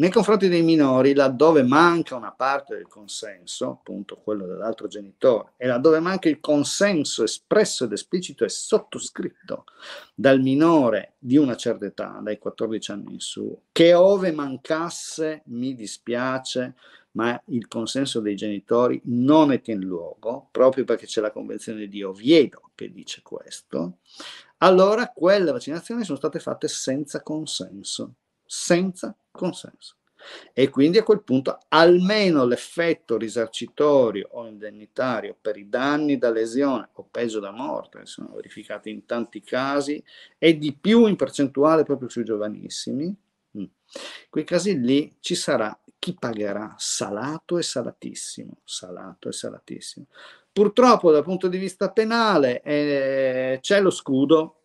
nei confronti dei minori, laddove manca una parte del consenso, appunto quello dell'altro genitore, e laddove manca il consenso espresso ed esplicito e sottoscritto dal minore di una certa età, dai 14 anni in su, che ove mancasse, mi dispiace, ma il consenso dei genitori non è tiene luogo, proprio perché c'è la Convenzione di Oviedo che dice questo, allora quelle vaccinazioni sono state fatte senza consenso senza consenso e quindi a quel punto almeno l'effetto risarcitorio o indennitario per i danni da lesione o peso da morte, che sono verificati in tanti casi, è di più in percentuale proprio sui giovanissimi, in mm, quei casi lì ci sarà chi pagherà salato e salatissimo, salato e salatissimo. Purtroppo dal punto di vista penale eh, c'è lo scudo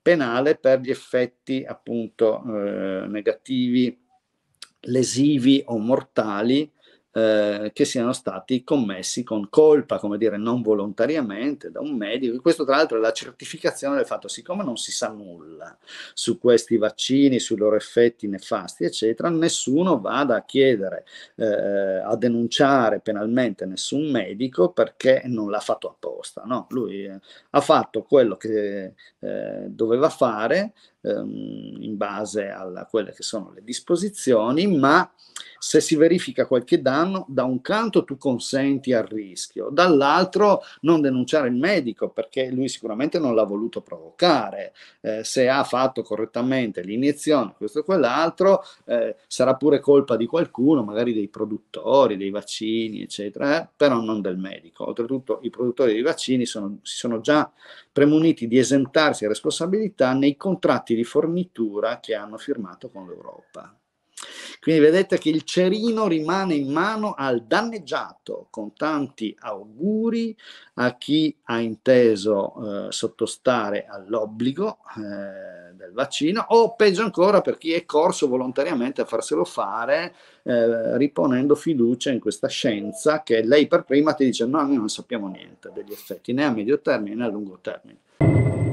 penale per gli effetti appunto eh, negativi lesivi o mortali eh, che siano stati commessi con colpa, come dire, non volontariamente da un medico. questo tra l'altro è la certificazione del fatto, siccome non si sa nulla su questi vaccini, sui loro effetti nefasti, eccetera, nessuno vada a chiedere, eh, a denunciare penalmente nessun medico perché non l'ha fatto apposta. No? Lui eh, ha fatto quello che eh, doveva fare, ehm, in base a quelle che sono le disposizioni, ma se si verifica qualche danno, da un canto tu consenti al rischio, dall'altro non denunciare il medico perché lui sicuramente non l'ha voluto provocare, eh, se ha fatto correttamente l'iniezione, questo e quell'altro, eh, sarà pure colpa di qualcuno, magari dei produttori, dei vaccini, eccetera, eh, però non del medico. Oltretutto i produttori dei vaccini sono, si sono già premuniti di esentarsi responsabilità nei contratti di fornitura che hanno firmato con l'Europa. Quindi vedete che il cerino rimane in mano al danneggiato, con tanti auguri a chi ha inteso eh, sottostare all'obbligo eh, del vaccino o peggio ancora per chi è corso volontariamente a farselo fare eh, riponendo fiducia in questa scienza che lei per prima ti dice no, noi non sappiamo niente degli effetti né a medio termine né a lungo termine.